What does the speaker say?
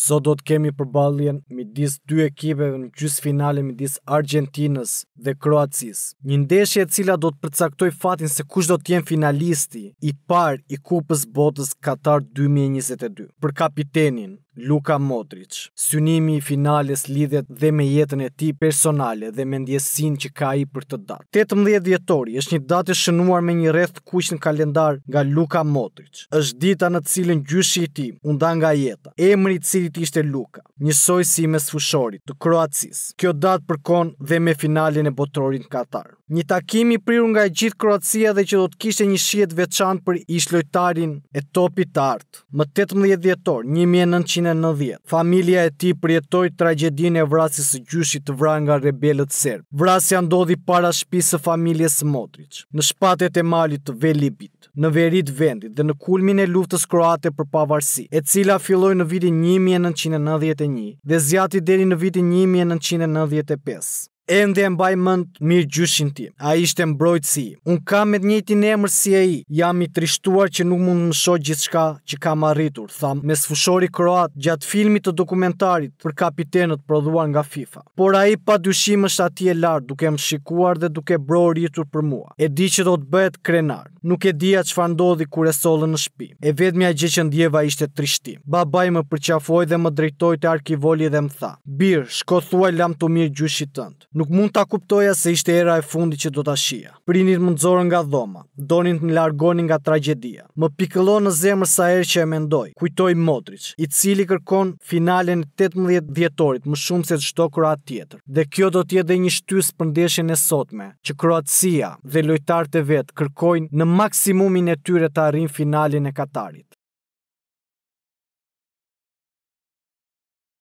Sot do të kemi përballjen midis dy ekipeve në gjysmëfinale midis Argjentinës dhe Kroacisë. Një ndeshje e cila do të përcaktoj fatin se kush do të jenë finalisti i parë i Kupës Botës Qatar 2022. Për kapitenin, Luka Modric. Synimi i finales lidhet dhe me jetën e ti personale dhe me ndjesin që ka i për të datë. 18 djetori është një datë e shënuar me një rreth të kush në kalendar nga Luka Modric. është dita në cilën gjyshi i ti unda nga jeta. Emri i cilit ishte Luka, njësoj si me sfushorit të Kroacis. Kjo datë përkon dhe me finalin e botrorin Katar. Një takim i prirur nga gjithë Kroacia dhe që do të kishte një shiet veçantë për ish lojtarin e topit të artë. Më 18 dhjetor 1990. Familja e ti prietoj tragedin e vrasis së gjushit të vra nga rebelët serb. Vrasja ndodhi para shpisë familjes Modric, në shpatet e malit të Velibit, në verit vendit dhe në kulmin e luftës kroate për pavarësi, e cila filloj në vitin 1991 dhe zjati deri në vitin 1995 ende e mbaj mend mirë gjyshin tim. Ai ishte mbrojtësi. Un kam me të njëjtin emër si ai. Jam i trishtuar që nuk mund të më gjithë gjithçka që kam arritur, tham me sfushori kroat gjatë filmit të dokumentarit për kapitenët prodhuar nga FIFA. Por ai padyshim është atje lart duke më shikuar dhe duke brohuritur për mua. E di që do të bëhet krenar. Nuk e dija çfarë ndodhi kur e solën në shtëpi. E vetmja gjë që ndjeva ishte trishtim. Babai më përqafoi dhe më drejtoi te arkivoli dhe më tha: "Bir, shko thuaj lam të mirë gjyshit tënd." Nuk mund ta kuptoja se ishte era e fundit që do ta shia. Prinit më nxorën nga dhoma, donin të largonin nga tragjedia. Më pikëllon në zemër sa herë që e mendoj. Kujtoj Modrić, i cili kërkon finalen 18 dhjetorit më shumë se çdo kroat tjetër. Dhe kjo do të jetë një shtys për ndeshjen e sotme, që Kroacia dhe lojtarët e vet kërkojnë në maksimumin e tyre të arrijnë finalen e Katarit.